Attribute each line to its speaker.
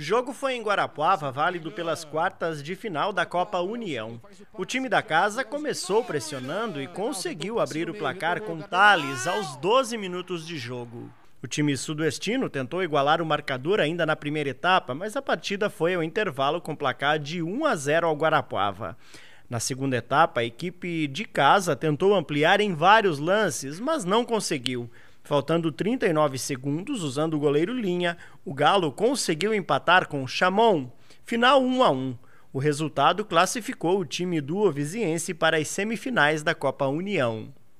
Speaker 1: O jogo foi em Guarapuava, válido pelas quartas de final da Copa União. O time da casa começou pressionando e conseguiu abrir o placar com Thales aos 12 minutos de jogo. O time sudoestino tentou igualar o marcador ainda na primeira etapa, mas a partida foi ao intervalo com placar de 1 a 0 ao Guarapuava. Na segunda etapa, a equipe de casa tentou ampliar em vários lances, mas não conseguiu. Faltando 39 segundos, usando o goleiro linha, o Galo conseguiu empatar com o Chamon. Final 1 a 1. O resultado classificou o time do Oviziense para as semifinais da Copa União.